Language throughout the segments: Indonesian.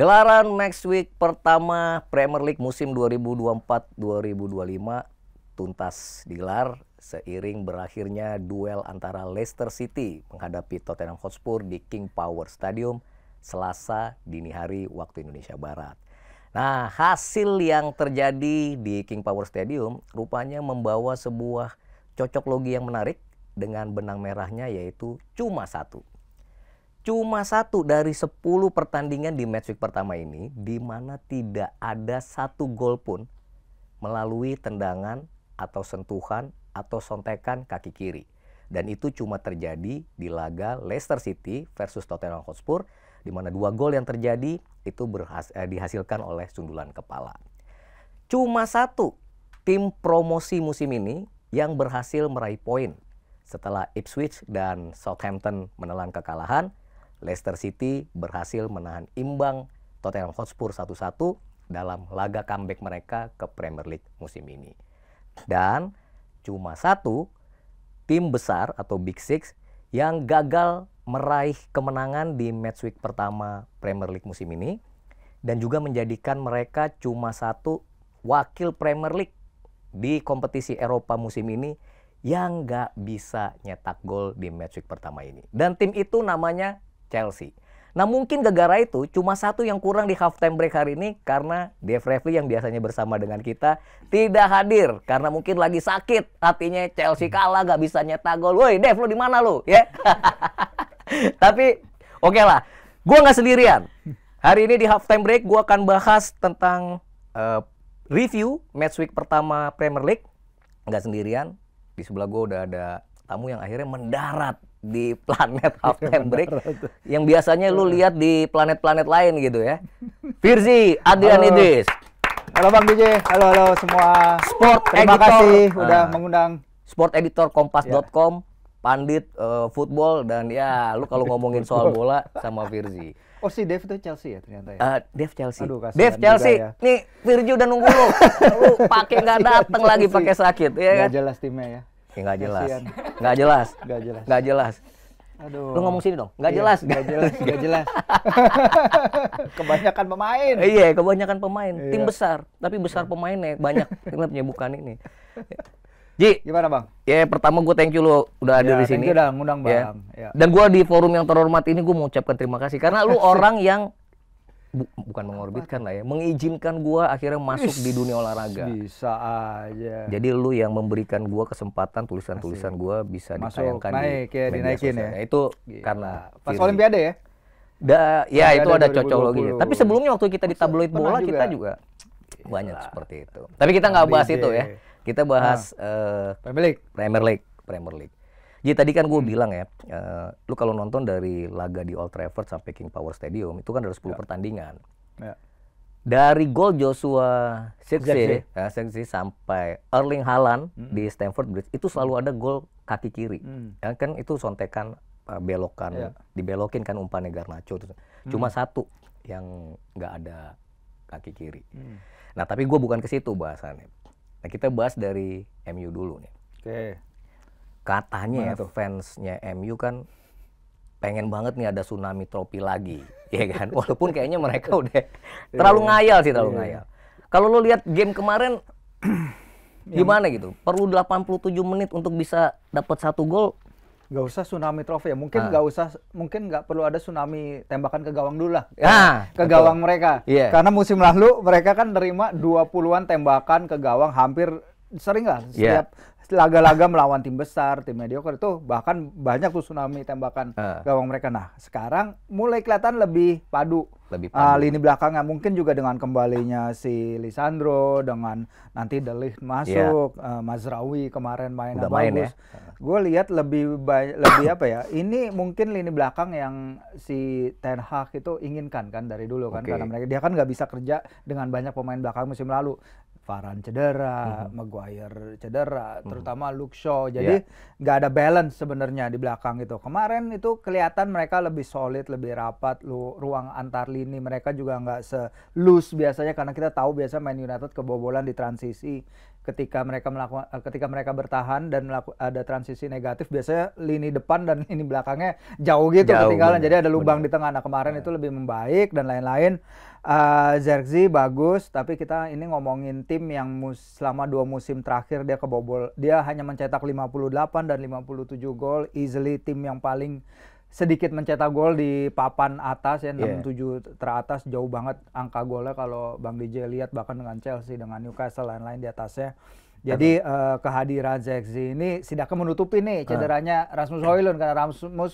Gelaran Max Week pertama Premier League musim 2024-2025 tuntas digelar seiring berakhirnya duel antara Leicester City menghadapi Tottenham Hotspur di King Power Stadium Selasa dini hari waktu Indonesia Barat. Nah, hasil yang terjadi di King Power Stadium rupanya membawa sebuah cocok logi yang menarik dengan benang merahnya yaitu cuma satu cuma satu dari 10 pertandingan di matchweek pertama ini di mana tidak ada satu gol pun melalui tendangan atau sentuhan atau sontekan kaki kiri. Dan itu cuma terjadi di laga Leicester City versus Tottenham Hotspur di mana dua gol yang terjadi itu berhas eh, dihasilkan oleh sundulan kepala. Cuma satu tim promosi musim ini yang berhasil meraih poin setelah Ipswich dan Southampton menelan kekalahan Leicester City berhasil menahan imbang Tottenham Hotspur 1-1 dalam laga comeback mereka ke Premier League musim ini. Dan cuma satu tim besar atau Big Six yang gagal meraih kemenangan di matchweek pertama Premier League musim ini dan juga menjadikan mereka cuma satu wakil Premier League di kompetisi Eropa musim ini yang gak bisa nyetak gol di matchweek pertama ini. Dan tim itu namanya Chelsea. Nah mungkin gegara itu cuma satu yang kurang di half time break hari ini karena Dave Revy yang biasanya bersama dengan kita tidak hadir karena mungkin lagi sakit hatinya Chelsea kalah gak bisa nyetak gol. Woi Dave lu di mana lo? Ya. Tapi oke okay lah, gue nggak sendirian. Hari ini di half time break gue akan bahas tentang uh, review match week pertama Premier League. Gak sendirian, di sebelah gue udah ada tamu yang akhirnya mendarat di planet half iya, time break yang biasanya lu iya. lihat di planet-planet lain gitu ya. Firzi Adrian halo. Idris. Halo Bang DJ, halo halo semua. Sport Terima editor. kasih ah. udah mengundang sport editor kompas.com, iya. yeah. pandit uh, football dan ya lu kalau ngomongin soal bola sama Firzi. Oh si Dev itu Chelsea ya ternyata ya. Uh, Dev Chelsea. Aduh, Dev Chelsea. Ya. Nih Virgil udah nunggu lu. lu pakai nggak dateng lagi pakai sakit ya kan. jelas timnya ya. Ya nggak jelas. Nggak jelas. Nggak jelas. Nggak jelas. Aduh. Lu ngomong sini dong. Nggak iya, jelas. Nggak jelas. Nggak jelas. kebanyakan pemain. Iya, kebanyakan pemain. Iya. Tim besar, tapi besar iya. pemainnya banyak klubnya bukan ini. Ji, gimana bang? Ya pertama gue thank you lo udah ada ya, di sini. Udah ngundang ya. bang. Ya. Ya. Dan gue di forum yang terhormat ini gue mau ucapkan terima kasih karena lu orang yang bu, bukan mengorbitkan lah ya, mengizinkan gua akhirnya masuk Is, di dunia olahraga. Bisa aja. Jadi lu yang memberikan gua kesempatan tulisan-tulisan gua bisa ditayangkan di ya, dinaikin sosial. ya. Nah, itu Gila. karena pas Firi. olimpiade ya. Da, ya itu ada cocok lagi. Tapi sebelumnya waktu kita di tabloid bola juga. kita juga Gila. banyak seperti itu. Tapi kita nggak bahas itu ya. Kita bahas nah. uh, Premier League. Premier League, Premier League. Jadi ya, tadi kan gue hmm. bilang ya, uh, lu kalau nonton dari laga di Old Trafford sampai King Power Stadium itu kan ada 10 ya. pertandingan. Ya. Dari gol Joshua Sexy exactly. ya, sampai Erling Haaland hmm. di Stamford Bridge itu selalu ada gol kaki kiri. Hmm. Ya, kan itu sontekan uh, belokan, ya. dibelokin kan umpan Garnacho. Terus. Hmm. Cuma satu yang nggak ada kaki kiri. Hmm. Nah tapi gue bukan ke situ bahasannya. Nah kita bahas dari MU dulu nih. Oke. Okay katanya ya tuh? fansnya MU kan pengen banget nih ada tsunami tropi lagi, ya kan? Walaupun kayaknya mereka udah iya. terlalu ngayal sih, terlalu iya. ngayal. Kalau lo lihat game kemarin gimana gitu? Perlu 87 menit untuk bisa dapat satu gol? Gak usah tsunami trofi ya, mungkin ah. gak usah, mungkin gak perlu ada tsunami tembakan ke gawang dulu lah, nah, ke betul. gawang mereka. Yeah. Karena musim lalu mereka kan nerima 20-an tembakan ke gawang hampir sering lah iya. setiap yeah. laga-laga melawan tim besar, tim mediocre itu bahkan banyak tuh tsunami tembakan uh. gawang mereka. Nah, sekarang mulai kelihatan lebih padu. Lebih ah, padu. Uh, lini belakangnya mungkin juga dengan kembalinya si Lisandro dengan nanti Delih masuk, yeah. uh, ah, Mazrawi kemarin main Udah main ya. bagus. Ya. Gue lihat lebih lebih apa ya? Ini mungkin lini belakang yang si Ten Hag itu inginkan kan dari dulu kan okay. karena mereka dia kan nggak bisa kerja dengan banyak pemain belakang musim lalu. Varan cedera, mm-hmm. Maguire cedera, mm-hmm. terutama Luke Shaw. Jadi iya. nggak yeah. ada balance sebenarnya di belakang itu. Kemarin itu kelihatan mereka lebih solid, lebih rapat. Lu, ruang antar lini mereka juga nggak se loose biasanya karena kita tahu biasa Main United kebobolan di transisi ketika mereka melakukan eh, ketika mereka bertahan dan melaku, ada transisi negatif biasanya lini depan dan lini belakangnya jauh gitu jauh, ketinggalan bener, jadi ada lubang bener. di tengah nah kemarin bener. itu lebih membaik dan lain-lain uh, eh, Zerzi bagus tapi kita ini ngomongin tim yang mus, selama dua musim terakhir dia kebobol dia hanya mencetak 58 dan 57 gol easily tim yang paling sedikit mencetak gol di papan atas ya 67 iya. yeah. teratas jauh banget angka golnya kalau Bang DJ lihat bahkan dengan Chelsea dengan Newcastle lain-lain di atasnya. Jadi uh, kehadiran Zexi ini tidak akan menutupi nih ah. cederanya uh. Rasmus Hoylund karena Rasmus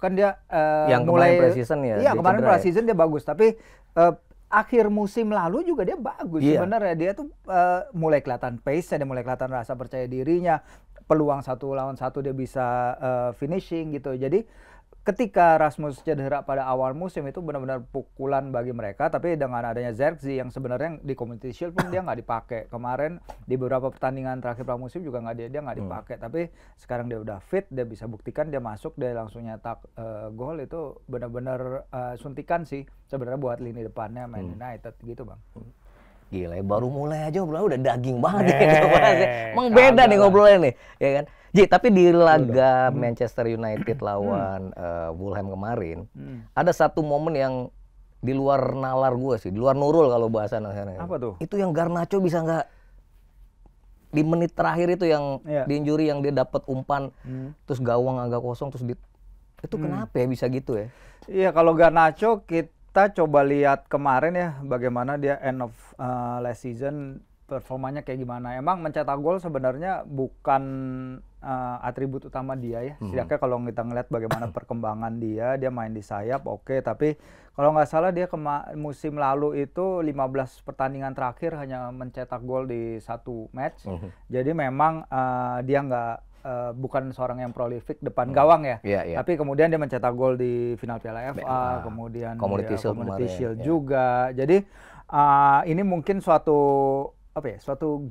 kan dia uh, yang mulai kemarin season ya. Iya, kemarin ya. preseason dia bagus tapi uh, akhir musim lalu juga dia bagus yeah. sebenarnya dia tuh uh, mulai kelihatan pace dia mulai kelihatan rasa percaya dirinya peluang satu lawan satu dia bisa uh, finishing gitu jadi ketika Rasmus cedera pada awal musim itu benar-benar pukulan bagi mereka tapi dengan adanya Zerzi yang sebenarnya di Community Shield pun dia nggak dipakai kemarin di beberapa pertandingan terakhir pramusim juga nggak dia dia nggak hmm. dipakai hmm. tapi sekarang dia udah fit dia bisa buktikan dia masuk dia langsung nyetak uh, gol itu benar-benar uh, suntikan sih sebenarnya buat lini depannya Man hmm. United gitu bang. Hmm. Gila ya, baru mulai aja udah daging banget eh, ya. Emang beda nih ngobrolnya nih, ya kan? Ji, tapi di laga hmm. Manchester United lawan uh, Fulham kemarin, hmm. ada satu momen yang di luar nalar gue sih, di luar Nurul kalau bahasa nasional. Apa tuh? Itu yang Garnacho bisa nggak di menit terakhir itu yang yeah. di injury yang dia dapat umpan, hmm. terus gawang agak kosong, terus di itu hmm. kenapa ya bisa gitu ya? Iya kalau Garnacho kita coba lihat kemarin ya bagaimana dia end of uh, last season performanya kayak gimana. Emang mencetak gol sebenarnya bukan uh, atribut utama dia ya. Mm-hmm. kalau kita ngeliat bagaimana perkembangan dia, dia main di sayap oke, okay. tapi kalau nggak salah dia kema- musim lalu itu 15 pertandingan terakhir hanya mencetak gol di satu match. hmm Jadi memang uh, dia nggak uh, bukan seorang yang prolific depan hmm. gawang ya. Yeah, yeah. Tapi kemudian dia mencetak gol di final Piala FA, uh, ah, kemudian Community dia, Shield, community shield ya. juga. Jadi uh, ini mungkin suatu apa ya? Suatu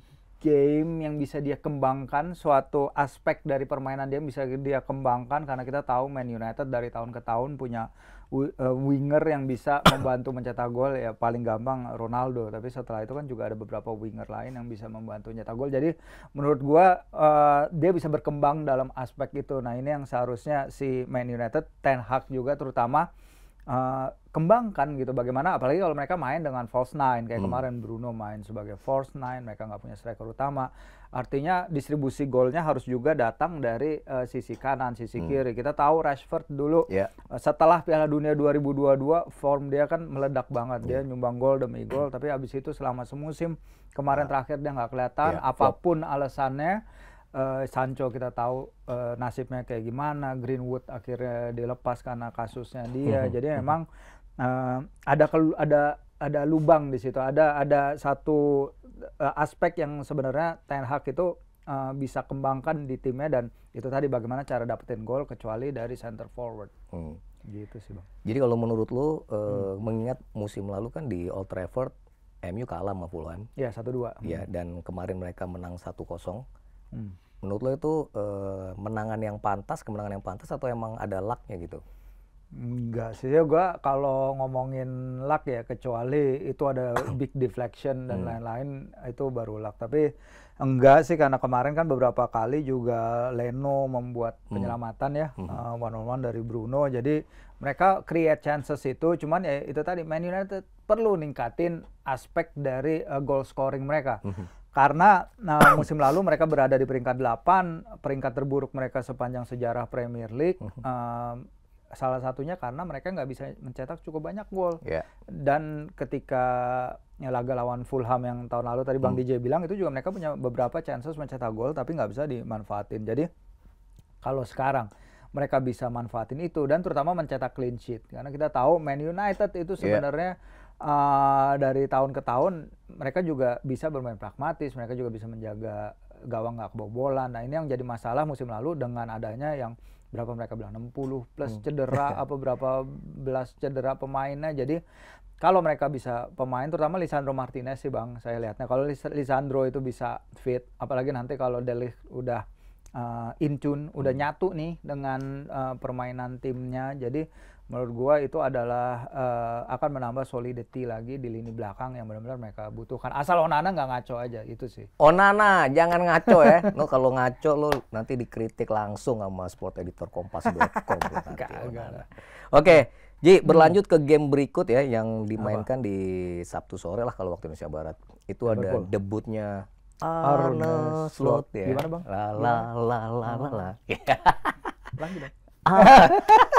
game yang bisa dia kembangkan, suatu aspek dari permainan dia bisa dia kembangkan karena kita tahu Man United dari tahun ke tahun punya eh, winger yang bisa membantu mencetak gol ya paling gampang Ronaldo, tapi setelah itu kan juga ada beberapa winger lain yang bisa membantu mencetak gol. Jadi menurut gua uh, dia bisa berkembang dalam aspek itu. Nah, ini yang seharusnya si Man United Ten Hag juga terutama uh, kembangkan gitu bagaimana apalagi kalau mereka main dengan false nine kayak hmm. kemarin Bruno main sebagai false nine mereka nggak punya striker utama artinya distribusi golnya harus juga datang dari uh, sisi kanan sisi hmm. kiri kita tahu Rashford dulu yeah. Ya. uh, setelah Piala Dunia 2022 form dia kan meledak banget yeah. dia hmm. nyumbang gol demi gol tapi abis itu selama semusim kemarin nah. terakhir dia nggak kelihatan yeah. apapun alasannya Eh, Sancho kita tahu uh, nasibnya kayak gimana, Greenwood akhirnya dilepas karena kasusnya dia. hmm Jadi mhm. memang uh, ada kelu- ada ada lubang di situ. Ada ada satu uh, aspek yang sebenarnya Ten Hag itu uh, bisa kembangkan di timnya dan itu tadi bagaimana cara dapetin gol kecuali dari center forward. Hmm. Gitu sih, Bang. Jadi kalau menurut lu uh, hmm. mengingat musim lalu kan di Old Trafford MU kalah sama Fulham. Iya, 1-2. Iya, hmm. dan kemarin mereka menang satu 0 Hmm menurut lo itu e, menangan yang pantas kemenangan yang pantas atau emang ada lucknya gitu Enggak sih ya gue kalau ngomongin luck ya kecuali itu ada big deflection dan hmm. lain-lain hmm. itu baru luck tapi enggak sih karena kemarin kan beberapa kali juga Leno membuat hmm. penyelamatan ya hmm. Uh, eh, one on one dari Bruno jadi mereka create chances itu cuman ya itu tadi Man United perlu ningkatin aspek dari uh, goal scoring mereka. Hmm karena nah, musim lalu mereka berada di peringkat 8, peringkat terburuk mereka sepanjang sejarah Premier League. Uh, um, salah satunya karena mereka nggak bisa mencetak cukup banyak gol. Yeah. Dan ketika ya, laga lawan Fulham yang tahun lalu tadi Bang hmm. DJ bilang itu juga mereka punya beberapa chances mencetak gol tapi nggak bisa dimanfaatin. Jadi kalau sekarang mereka bisa manfaatin itu dan terutama mencetak clean sheet karena kita tahu Man United itu iya. sebenarnya yeah Ah, dari tahun ke tahun mereka juga bisa bermain pragmatis, mereka juga bisa menjaga gawang nggak kebobolan. Nah ini yang jadi masalah musim lalu dengan adanya yang berapa mereka bilang 60 plus hmm. cedera apa berapa belas cedera pemainnya. Jadi kalau mereka bisa pemain terutama Lisandro Martinez sih Bang saya lihatnya kalau Lis Lisandro itu bisa fit apalagi nanti kalau Deli udah uh, in tune udah hmm. nyatu nih dengan uh, permainan timnya. Jadi menurut gua itu adalah uh, akan menambah solidity lagi di lini belakang yang benar-benar mereka butuhkan. Asal Onana nggak ngaco aja itu sih. Onana jangan ngaco ya. lo kalau ngaco lo nanti dikritik langsung sama sport editor kompas kompas.com Oke, Ji berlanjut ke game berikut ya yang dimainkan Apa? di Sabtu sore lah kalau waktu Indonesia Barat. Itu ada Liverpool. debutnya Arne Slot ya. Gimana bang? La la la la la la. dong.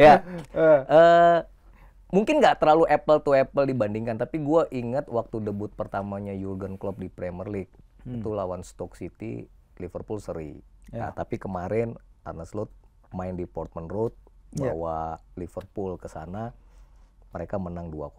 ya. Uh, mungkin nggak terlalu apple to apple dibandingkan, tapi gue ingat waktu debut pertamanya Jurgen Klopp di Premier League hmm. itu lawan Stoke City, Liverpool seri. Yeah. Nah, tapi kemarin Arne Slot main di Portman Road ya. bawa yeah. Liverpool ke sana, mereka menang 2-0.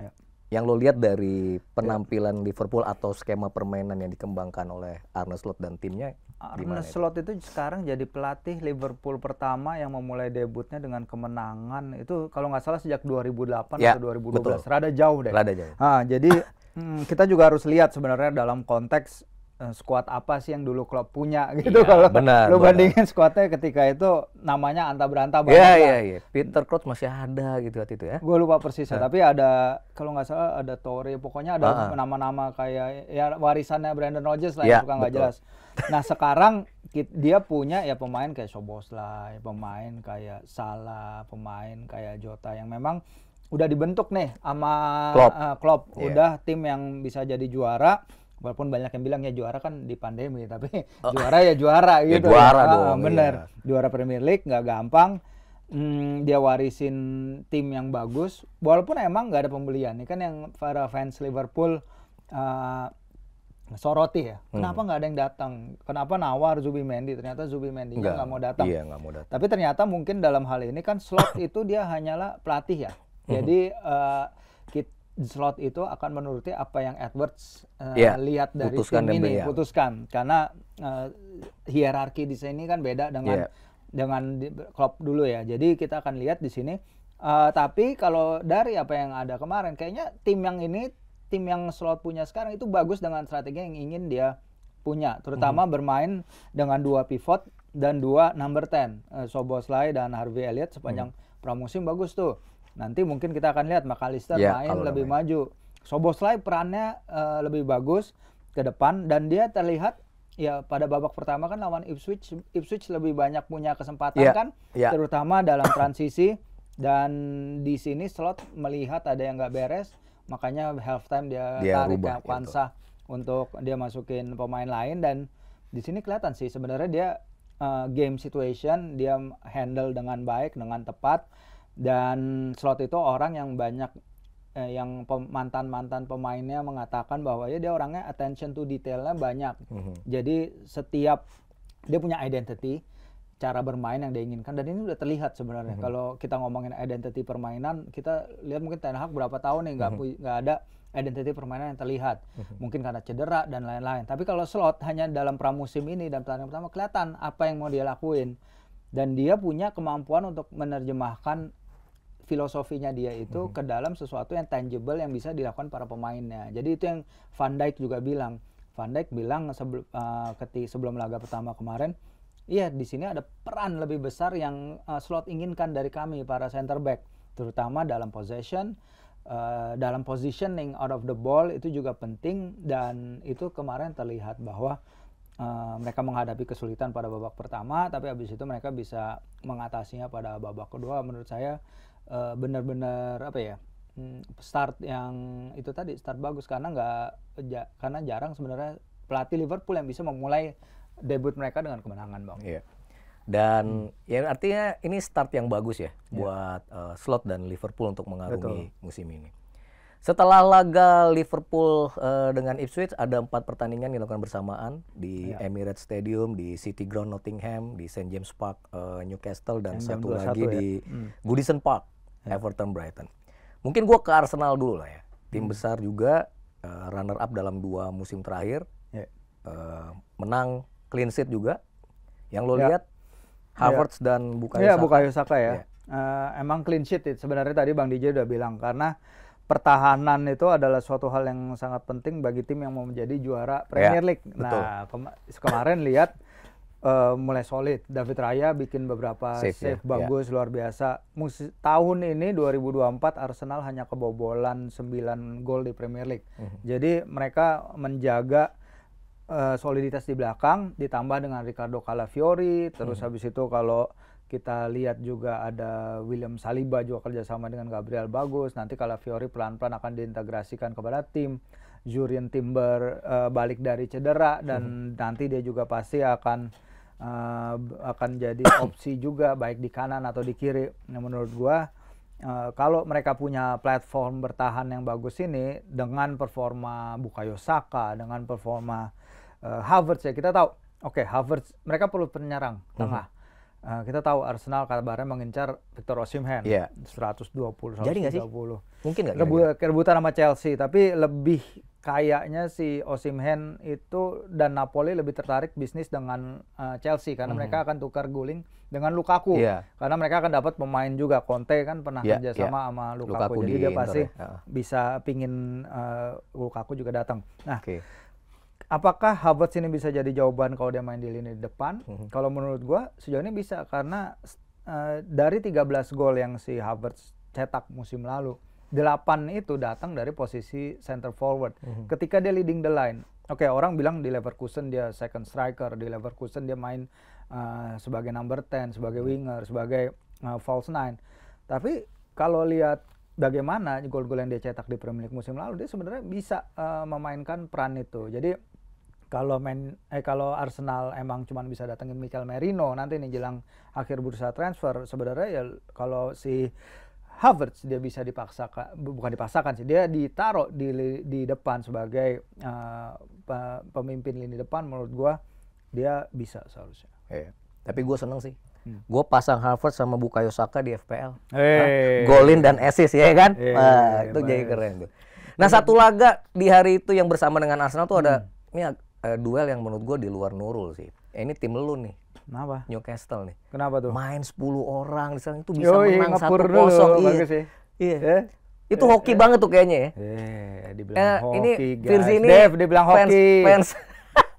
Yeah. Yang lo lihat dari ya. penampilan yeah. Liverpool atau skema permainan yang dikembangkan oleh Arne Slot dan timnya Arne Slot itu sekarang jadi pelatih Liverpool pertama yang memulai debutnya dengan kemenangan itu kalau nggak salah sejak 2008 ya, atau 2012 betul. rada jauh deh. Rada jauh. Nah, jadi hmm, kita juga harus lihat sebenarnya dalam konteks Eh, squad apa sih yang dulu klub punya gitu ya, kalau benar, lu bandingin squadnya ketika itu namanya anta beranta iya, banget. Iya iya iya. Peter Crouch masih ada gitu waktu itu ya. Gue lupa persisnya, iya. tapi ada kalau nggak salah ada Torre, pokoknya ada nama-nama kayak ya warisannya Brandon Rogers lah ya, yang suka nggak jelas. Nah, sekarang dia punya ya pemain kayak Sobos ya pemain kayak Salah, pemain kayak Jota yang memang udah dibentuk nih sama Klopp, uh, Klopp. Yeah. udah tim yang bisa jadi juara walaupun banyak yang bilang ya juara kan di pandemi tapi oh. juara ya juara ya, gitu ya, juara ya. dong bener iya. juara Premier League nggak gampang hmm, dia warisin tim yang bagus walaupun emang nggak ada pembelian ini kan yang para fans Liverpool uh, soroti ya hmm. kenapa nggak hmm. ada yang datang kenapa nawar Zubi Mendy ternyata Zubi Mendy nggak mau datang iya mau datang tapi ternyata mungkin dalam hal ini kan slot itu dia hanyalah pelatih ya hmm. jadi uh, eh, kita slot itu akan menuruti apa yang Edwards uh, eh, yeah, lihat dari putuskan tim ini ya. putuskan karena uh, hierarki di sini kan beda dengan yeah. dengan di, dulu ya jadi kita akan lihat di sini uh, tapi kalau dari apa yang ada kemarin kayaknya tim yang ini tim yang slot punya sekarang itu bagus dengan strategi yang ingin dia punya terutama mm -hmm. bermain dengan dua pivot dan dua number 10 uh, Soboslai dan Harvey Elliott sepanjang mm -hmm. pramusim bagus tuh Nanti mungkin kita akan lihat McAllister ya, main lebih main. maju. Soboslai perannya uh, lebih bagus ke depan dan dia terlihat ya pada babak pertama kan lawan Ipswich Ipswich lebih banyak punya kesempatan yeah, kan yeah. terutama dalam transisi dan di sini slot melihat ada yang nggak beres makanya halftime dia, dia tarik ya, Pansa gitu. untuk dia masukin pemain lain dan di sini kelihatan sih sebenarnya dia uh, game situation dia handle dengan baik dengan tepat dan slot itu orang yang banyak eh, yang mantan mantan pemainnya mengatakan bahwa ya dia orangnya attention to detailnya banyak mm-hmm. jadi setiap dia punya identity cara bermain yang dia inginkan dan ini sudah terlihat sebenarnya mm-hmm. kalau kita ngomongin identity permainan kita lihat mungkin Ten Hag berapa tahun nih nggak mm-hmm. nggak ada identity permainan yang terlihat mm-hmm. mungkin karena cedera dan lain-lain tapi kalau slot hanya dalam pramusim ini dan pertandingan pertama kelihatan apa yang mau dia lakuin dan dia punya kemampuan untuk menerjemahkan filosofinya dia itu hmm. ke dalam sesuatu yang tangible yang bisa dilakukan para pemainnya. Jadi itu yang Van Dijk juga bilang. Van Dijk bilang sebelum uh, eh, keti, sebelum laga pertama kemarin, iya di sini ada peran lebih besar yang uh, slot inginkan dari kami para center back, terutama dalam possession, uh, dalam positioning out of the ball itu juga penting dan itu kemarin terlihat bahwa Eh, mereka menghadapi kesulitan pada babak pertama, tapi habis itu mereka bisa mengatasinya pada babak kedua. Menurut saya uh, benar-benar apa ya hmm, start yang itu tadi start bagus karena nggak ja, karena jarang sebenarnya pelatih Liverpool yang bisa memulai debut mereka dengan kemenangan bang. Iya. Dan hmm. ya artinya ini start yang bagus ya, iya. buat buat uh, eh, slot dan Liverpool untuk mengarungi musim ini. Setelah laga Liverpool uh, dengan Ipswich ada empat pertandingan yang dilakukan bersamaan di ya. Emirates Stadium, di City Ground Nottingham, di St James Park uh, Newcastle dan Jam satu lagi ya. di hmm. Goodison Park ya. Everton Brighton. Mungkin gue ke Arsenal dulu lah ya, tim hmm. besar juga uh, eh, runner up dalam dua musim terakhir, ya. uh, menang clean sheet juga. Yang lo ya. lihat ya. Havertz ya. dan Bukayo ya, Saka. Iya Bukayo Saka ya. ya. Uh, emang clean sheet sebenarnya tadi Bang DJ udah bilang karena pertahanan itu adalah suatu hal yang sangat penting bagi tim yang mau menjadi juara Premier ya, League. Nah, kema kemarin lihat uh, mulai solid. David Raya bikin beberapa save, ya. save ya. bagus ya. luar biasa. Mus tahun ini 2024 Arsenal hanya kebobolan 9 gol di Premier League. Mm -hmm. Jadi mereka menjaga uh, soliditas di belakang ditambah dengan Ricardo Calafiori terus -hmm. habis itu kalau kita lihat juga ada William Saliba juga kerjasama dengan Gabriel Bagus. Nanti kalau Fiori pelan-pelan akan diintegrasikan kepada tim. Jurian Timber uh, balik dari cedera dan hmm. nanti dia juga pasti akan uh, akan jadi opsi juga baik di kanan atau di kiri. Nah, menurut gua uh, kalau mereka punya platform bertahan yang bagus ini dengan performa Bukayo Saka, dengan performa uh, Havertz ya kita tahu. Oke, okay, Havertz mereka perlu penyerang hmm. tengah. Hmm Uh, kita tahu Arsenal kabarnya mengincar Victor Osimhen yeah. 120 130. Jadi sih? Mungkin nggak? Rebu rebutan sama Chelsea, tapi lebih kayaknya si Osimhen itu dan Napoli lebih tertarik bisnis dengan uh, Chelsea karena mm -hmm. mereka akan tukar guling dengan Lukaku. Yeah. Karena mereka akan dapat pemain juga. Conte kan pernah yeah, kerja iya. sama yeah. sama Lukaku, Lukaku jadi dia pasti ya. Ah. bisa pingin uh, Lukaku juga datang. Nah, okay. Apakah Havertz ini bisa jadi jawaban kalau dia main di lini depan? Mm-hmm. Kalau menurut gue sejauh ini bisa karena uh, dari 13 gol yang si Havertz cetak musim lalu, 8 itu datang dari posisi center forward. Mm-hmm. Ketika dia leading the line, oke okay, orang bilang di Leverkusen dia second striker, di Leverkusen dia main uh, sebagai number 10, sebagai mhm. winger, sebagai uh, false nine. Tapi kalau lihat bagaimana gol-gol yang dia cetak di Premier League musim lalu dia sebenarnya bisa uh, memainkan peran itu. Jadi kalau main eh kalau Arsenal emang cuma bisa datengin Michael Merino nanti nih jelang akhir bursa transfer sebenarnya ya kalau si Havertz dia bisa dipaksakan bukan dipaksakan sih dia ditaruh di di depan sebagai uh, pemimpin lini depan menurut gua dia bisa seharusnya. Eh, Tapi gua seneng sih hmm. gue pasang Harvard sama Bukayo Saka di FPL. Hey. Eh. Nah, golin dan assist ya kan? Hey, eh, nah, itu hey, jadi keren tuh. Nah, satu laga di hari itu yang bersama dengan Arsenal tuh ada hmm. ini uh, duel yang menurut gue di luar Nurul sih. Eh, ini tim lu nih. Kenapa? Newcastle nih. Kenapa tuh? Main 10 orang di sana itu bisa Yoi, menang satu kosong. Iya. Bagus ya. Iya. Yeah. Itu hoki yeah. banget tuh kayaknya ya. Yeah, dibilang eh, hoki, ini guys. ini Dev, dibilang fans, Fans,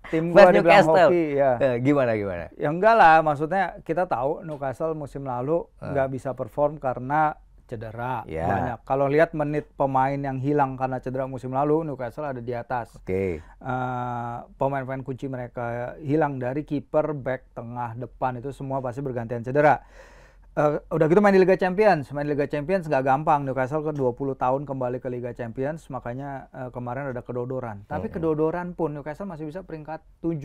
tim gua di Newcastle. hoki ya. Eh, gimana gimana? Ya enggak lah, maksudnya kita tahu Newcastle musim lalu eh. nggak uh. bisa perform karena cedera yeah. banyak. Kalau lihat menit pemain yang hilang karena cedera musim lalu Newcastle ada di atas. Oke. Okay. Uh, eh, pemain-pemain kunci mereka hilang dari kiper, back, tengah, depan itu semua pasti bergantian cedera. Uh, udah gitu main di Liga Champions, main di Liga Champions nggak gampang. Newcastle ke 20 tahun kembali ke Liga Champions, makanya uh, kemarin ada kedodoran. Tapi mm -hmm. kedodoran pun Newcastle masih bisa peringkat 7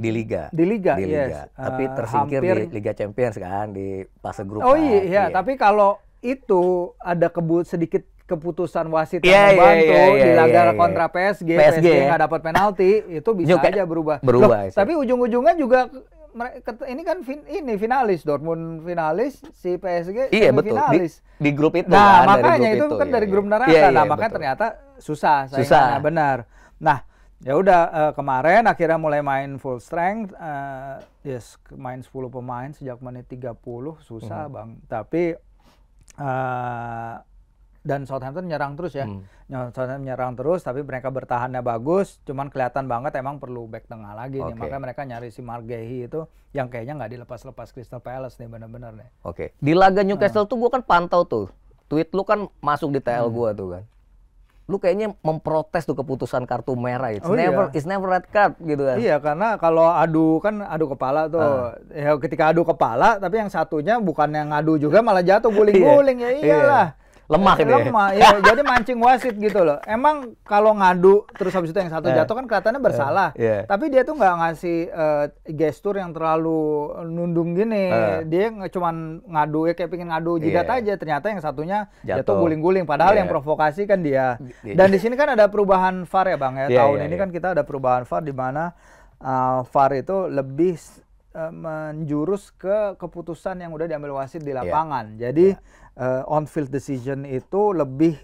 di liga di liga di liga yes. Eh, tapi tersingkir hampir... di liga champions kan di fase grup oh iya, iya. iya. tapi kalau itu ada kebut sedikit keputusan wasit yeah, yang iya, membantu yeah, yeah, yeah, di laga yeah, yeah. kontra PSG PSG ya. nggak dapat penalti itu bisa Juga, aja berubah, berubah Loh, iya. tapi ujung-ujungnya juga ini kan fin, ini finalis Dortmund finalis si PSG iya, betul. finalis di, di grup itu nah kan, makanya dari grup itu, itu kan iya, dari iya. grup neraka iya, iya, nah iya, makanya betul. ternyata susah susah nah, benar nah ya udah uh, kemarin akhirnya mulai main full strength uh, yes main 10 pemain sejak menit 30 susah hmm. bang tapi uh, dan Southampton nyerang terus ya. Hmm. Nah, Southampton nyerang terus tapi mereka bertahannya bagus, cuman kelihatan banget emang perlu back tengah lagi okay. nih. Makanya mereka nyari si Margehi itu yang kayaknya nggak dilepas-lepas Crystal Palace nih bener-bener nih. Oke. Okay. Di laga Newcastle hmm. tuh gua kan pantau tuh. Tweet lu kan masuk di TL hmm. gua tuh kan. Lu kayaknya memprotes tuh keputusan kartu merah itu. Oh, iya. never iya. it's never red card gitu kan. Iya, karena kalau adu kan adu kepala tuh. Ah. Ya ketika adu kepala tapi yang satunya bukan yang ngadu juga iya. malah jatuh guling-guling iya. ya iyalah lemah gitu ya. Lemah, ya. jadi mancing wasit gitu loh. Emang kalau ngadu terus habis itu yang satu eh. jatuh kan kelihatannya bersalah. Yeah. Iya. Tapi dia tuh nggak ngasih uh, gestur yang terlalu nundung gini. Uh. Dia cuma ngadu ya kayak pengen ngadu jidat yeah. aja. Ternyata yang satunya jatuh guling-guling. Padahal yeah. yang iya. provokasi kan dia. Iya. Dan di sini kan ada perubahan VAR ya Bang ya. Yeah, Tahun yeah, ini yeah. kan kita ada perubahan VAR di mana uh, VAR itu lebih menjurus ke keputusan yang udah diambil wasit di lapangan. Yeah. Jadi yeah uh, eh, on field decision itu lebih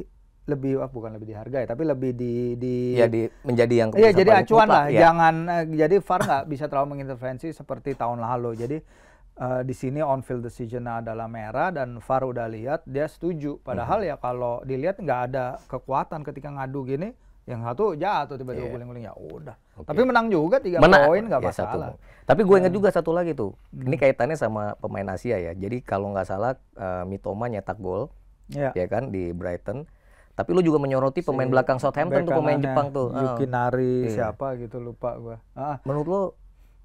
lebih ah, bukan lebih dihargai tapi lebih di, di ya di menjadi yang iya jadi acuan lah ya. jangan uh, jadi VAR nggak bisa terlalu mengintervensi seperti tahun lalu jadi uh, di sini on field decision adalah merah dan VAR udah lihat dia setuju. Padahal mm -hmm. ya kalau dilihat nggak ada kekuatan ketika ngadu gini yang satu jatuh tiba-tiba yeah. guling-guling ya udah okay. tapi menang juga tiga menang. poin nggak ya, masalah satu. tapi gue ingat iya. juga satu lagi tuh hmm. ini kaitannya sama pemain Asia ya jadi kalau nggak salah uh, Mitoma nyetak gol yeah. ya kan di Brighton tapi lu juga menyoroti pemain belakang Southampton tuh pemain Jepang tuh Yukinari ah. uh. Iya. siapa gitu lupa gue ah. menurut lo,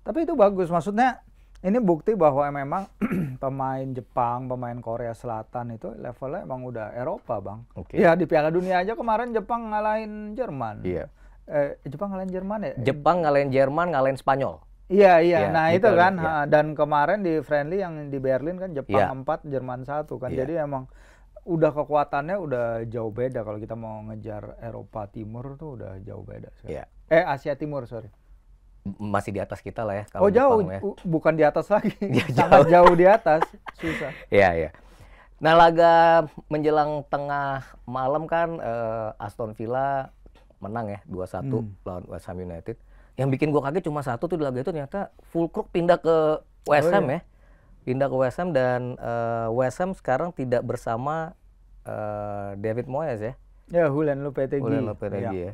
tapi itu bagus maksudnya ini bukti bahwa memang pemain Jepang, pemain Korea Selatan itu levelnya emang udah Eropa, Bang. Oke. Okay. Ya di Piala Dunia aja kemarin Jepang ngalahin Jerman. Iya. Eh, Jepang ngalahin Jerman ya? Jepang ngalahin Jerman, ngalahin Spanyol. Iya, iya. Ya, nah, gitu, itu kan ya. dan kemarin di friendly yang di Berlin kan Jepang ya. 4, Jerman satu kan. Ya. Jadi emang udah kekuatannya udah jauh beda kalau kita mau ngejar Eropa Timur tuh udah jauh beda. Iya. Ya. Eh Asia Timur, sorry masih di atas kita lah ya. Kalau oh jauh, ya. bukan di atas lagi, ya, jauh. jauh di atas, susah. Iya iya. Nah laga menjelang tengah malam kan uh, Aston Villa menang ya 2-1 hmm. lawan West Ham United. Yang bikin gue kaget cuma satu tuh di laga itu ternyata Fulcrook pindah ke West oh, Ham iya. ya. Pindah ke West Ham dan uh, West Ham sekarang tidak bersama uh, David Moyes ya. Ya Hulen Lopetegui. Hulen Lopetegui ya. ya.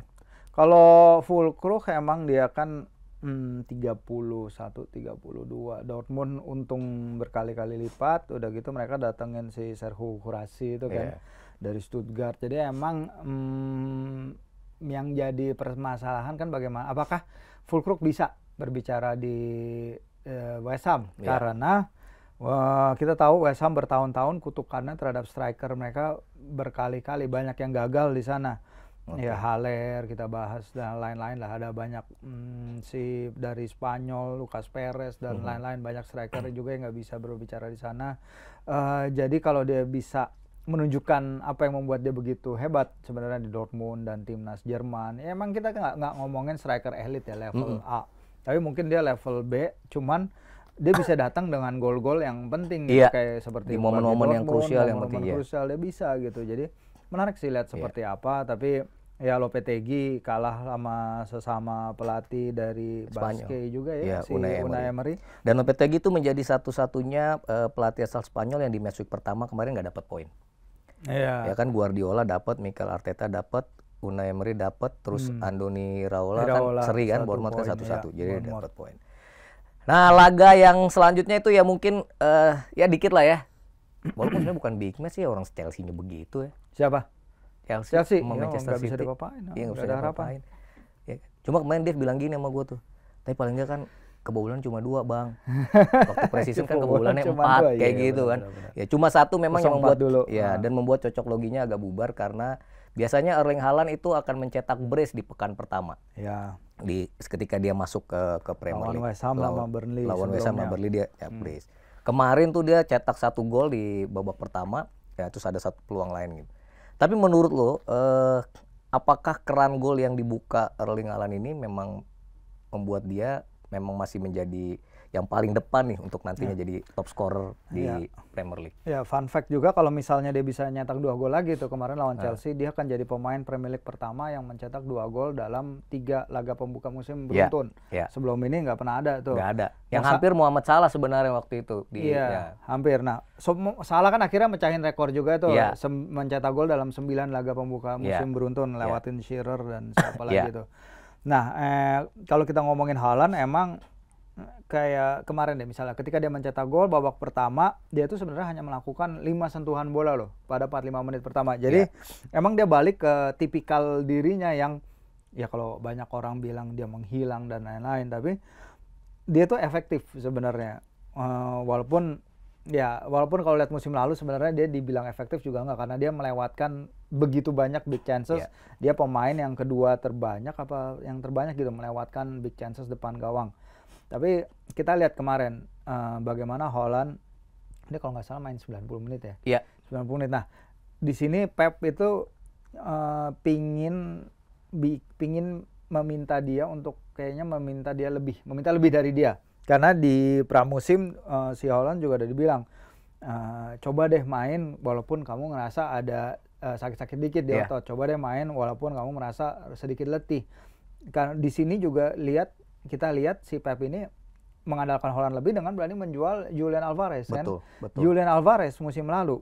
Kalau Fulcrook emang dia kan hmm, 31 32 Dortmund untung berkali-kali lipat udah gitu mereka datengin si Serhu Kurasi itu kan yeah. dari Stuttgart jadi emang hmm, yang jadi permasalahan kan bagaimana apakah Fulkrug bisa berbicara di eh, West Ham yeah. karena Wah, kita tahu West Ham bertahun-tahun kutukannya terhadap striker mereka berkali-kali banyak yang gagal di sana. Okay. Ya Haler kita bahas dan lain-lain lah ada banyak hmm, si dari Spanyol Lucas Perez dan mm-hmm. lain-lain banyak striker juga yang nggak bisa berbicara di sana. Uh, jadi kalau dia bisa menunjukkan apa yang membuat dia begitu hebat sebenarnya di Dortmund dan timnas Jerman. Ya, emang kita nggak nggak ngomongin striker elit ya level mm-hmm. A, tapi mungkin dia level B. Cuman dia bisa datang dengan gol-gol yang penting ya, iya. kayak seperti momen-momen yang krusial yang penting ya. dia bisa gitu. Jadi menarik sih lihat seperti iya. apa tapi Ya Lopetegi kalah sama sesama pelatih dari Spanyol. Basque juga ya, ya si Unai Emery. Unai Emery. Dan Lopetegi itu menjadi satu-satunya uh, pelatih asal Spanyol yang di match week pertama kemarin nggak dapat poin. Ya. ya kan Guardiola dapat, Mikel Arteta dapat, Unai Emery dapat, terus hmm. Andoni Raola, Raola kan seri kan Bournemouth kan satu-satu, ya, jadi dapat poin. Nah laga yang selanjutnya itu ya mungkin uh, ya dikit lah ya. Walaupun sebenarnya bukan big match sih ya, orang Chelsea-nya begitu ya. Siapa? Chelsea, Chelsea sama iya, Manchester City. Iya, bisa dipapain. ya, gak bisa harapan. Ya. Cuma kemarin Dave bilang gini sama gue tuh. Tapi paling enggak kan kebobolan cuma dua bang waktu presisi kan kebobolannya empat dua, kayak iya, gitu kan benar, benar. ya cuma satu memang yang membuat dulu. ya nah. dan membuat cocok loginya agak bubar karena biasanya Erling Haaland itu akan mencetak brace di pekan pertama ya di ketika dia masuk ke ke Premier League lawan West Ham lawan Burnley lawan West Ham Burnley dia ya, hmm. brace kemarin tuh dia cetak satu gol di babak pertama ya terus ada satu peluang lain gitu tapi menurut lo, eh, apakah keran gol yang dibuka Erling Haaland ini memang membuat dia memang masih menjadi yang paling depan nih untuk nantinya yeah. jadi top scorer di yeah. Premier League. Ya, fun fact juga kalau misalnya dia bisa nyetak dua gol lagi tuh kemarin lawan yeah. Chelsea, dia akan jadi pemain Premier League pertama yang mencetak dua gol dalam tiga laga pembuka musim ya. beruntun. Yeah. Yeah. Sebelum ini nggak pernah ada tuh. Nggak ada. Yang Masa, hampir Muhammad Salah sebenarnya waktu itu. Iya, ya. hampir. Nah, so, Salah kan akhirnya mecahin rekor juga tuh, yeah. Ya. mencetak gol dalam sembilan laga pembuka ya. musim yeah. beruntun, lewatin yeah. Shearer dan siapa lagi yeah. tuh. Nah, eh, kalau kita ngomongin Halan, emang kayak kemarin deh misalnya ketika dia mencetak gol babak pertama dia tuh sebenarnya hanya melakukan lima sentuhan bola loh pada lima menit pertama. Jadi yeah. emang dia balik ke tipikal dirinya yang ya kalau banyak orang bilang dia menghilang dan lain-lain tapi dia tuh efektif sebenarnya. Uh, walaupun ya walaupun kalau lihat musim lalu sebenarnya dia dibilang efektif juga nggak karena dia melewatkan begitu banyak big chances. Yeah. Dia pemain yang kedua terbanyak apa yang terbanyak gitu melewatkan big chances depan gawang. Tapi kita lihat kemarin uh, bagaimana Holland ini kalau nggak salah main 90 menit ya. Iya. 90 menit. Nah, di sini Pep itu uh, pingin bi, pingin meminta dia untuk kayaknya meminta dia lebih, meminta lebih dari dia. Karena di pramusim uh, si Holland juga udah dibilang uh, coba deh main walaupun kamu ngerasa ada sakit sakit-sakit dikit dia iya. yeah. otot. Coba deh main walaupun kamu merasa sedikit letih. Karena di sini juga lihat kita lihat si Pep ini mengandalkan Holland lebih dengan berani menjual Julian Alvarez. Kan? Betul, betul. Julian Alvarez musim lalu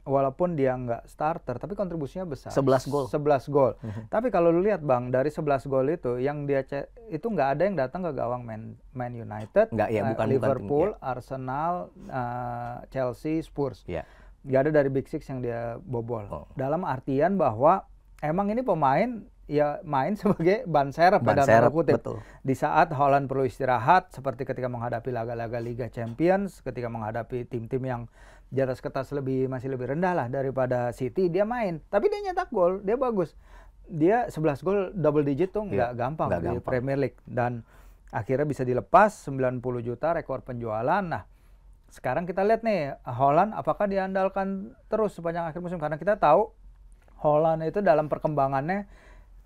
walaupun dia nggak starter tapi kontribusinya besar 11 gol 11 gol mm -hmm. tapi kalau lu lihat bang dari 11 gol itu yang dia itu nggak ada yang datang ke gawang Man, Man United nggak, ya, bukan, Liverpool bukan, ya. Arsenal uh, Chelsea Spurs yeah. nggak ada dari Big Six yang dia bobol oh. dalam artian bahwa emang ini pemain ya main sebagai ban serep pada ya, kutip. Betul. Di saat Holland perlu istirahat seperti ketika menghadapi laga-laga Liga Champions, ketika menghadapi tim-tim yang jarak kertas lebih masih lebih rendah lah daripada City, dia main. Tapi dia nyetak gol, dia bagus. Dia 11 gol double digit tuh iya, nggak ya, gampang gak di gampang. Premier League dan akhirnya bisa dilepas 90 juta rekor penjualan. Nah, sekarang kita lihat nih Holland apakah diandalkan terus sepanjang akhir musim karena kita tahu Holland itu dalam perkembangannya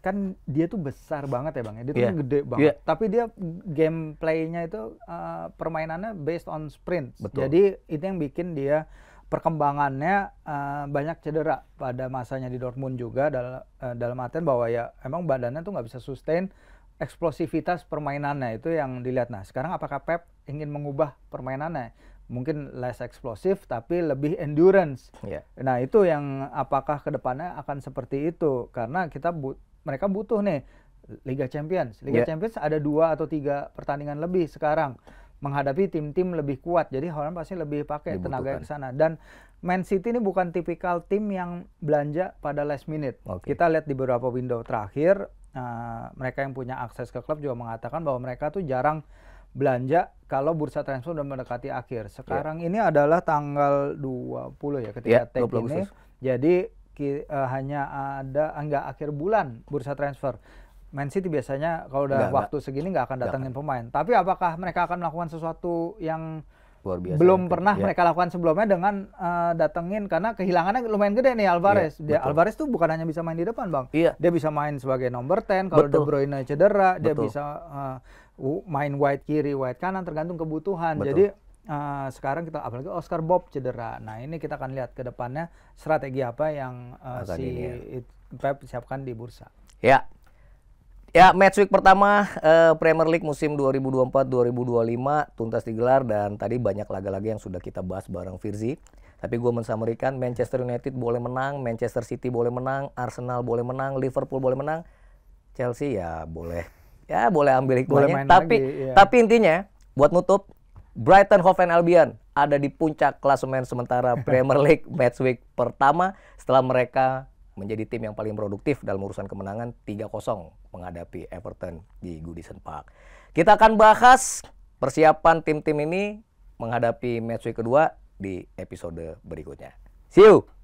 kan dia tuh besar banget ya bang ya. dia dia yeah. tuh iya. kan gede banget yeah. tapi dia gameplaynya itu uh, permainannya based on sprint Betul. jadi itu yang bikin dia perkembangannya uh, banyak cedera pada masanya di Dortmund juga dalam uh, eh, dalam artian bahwa ya emang badannya tuh nggak bisa sustain eksplosivitas permainannya itu yang dilihat nah sekarang apakah Pep ingin mengubah permainannya mungkin less eksplosif tapi lebih endurance. Yeah. Nah itu yang apakah kedepannya akan seperti itu karena kita but mereka butuh nih Liga Champions. Liga yeah. Champions ada dua atau tiga pertandingan lebih sekarang menghadapi tim-tim lebih kuat. Jadi Holland pasti lebih pakai Dibutuhkan. tenaga ke sana. Dan Man City ini bukan tipikal tim yang belanja pada last minute. Okay. Kita lihat di beberapa window terakhir, uh, mereka yang punya akses ke klub juga mengatakan bahwa mereka tuh jarang belanja kalau bursa transfer sudah mendekati akhir. Ya. Sekarang yeah. ini adalah tanggal 20 ya ketika yeah, take ini. Jadi ki, uh, hanya ada enggak ah, akhir bulan bursa transfer. Man City biasanya kalau udah enggak, waktu enggak. segini nggak akan datangin enggak. pemain. Tapi apakah mereka akan melakukan sesuatu yang Luar biasa belum pernah ya. mereka lakukan sebelumnya dengan uh, datengin karena kehilangannya lumayan gede nih Alvarez. Ya, dia Alvarez tuh bukan hanya bisa main di depan, Bang. Ya. Dia bisa main sebagai nomor 10 kalau De Bruyne cedera, betul. dia bisa uh, main wide kiri, wide kanan tergantung kebutuhan. Betul. Jadi uh, sekarang kita apalagi Oscar Bob cedera. Nah ini kita akan lihat ke depannya strategi apa yang uh, si Pep siapkan di bursa. Ya. Ya, match week pertama uh, Premier League musim 2024-2025 tuntas digelar dan tadi banyak laga-laga yang sudah kita bahas bareng Firzi. Tapi gue mensamerikan Manchester United boleh menang, Manchester City boleh menang, Arsenal boleh menang, Liverpool boleh menang, Chelsea ya boleh ya boleh ambil hikmahnya. Boleh tapi lagi, ya. tapi intinya buat nutup Brighton Hove Albion ada di puncak klasemen sementara Premier League week pertama setelah mereka menjadi tim yang paling produktif dalam urusan kemenangan 3-0 menghadapi Everton di Goodison Park. Kita akan bahas persiapan tim-tim ini menghadapi week kedua di episode berikutnya. See you!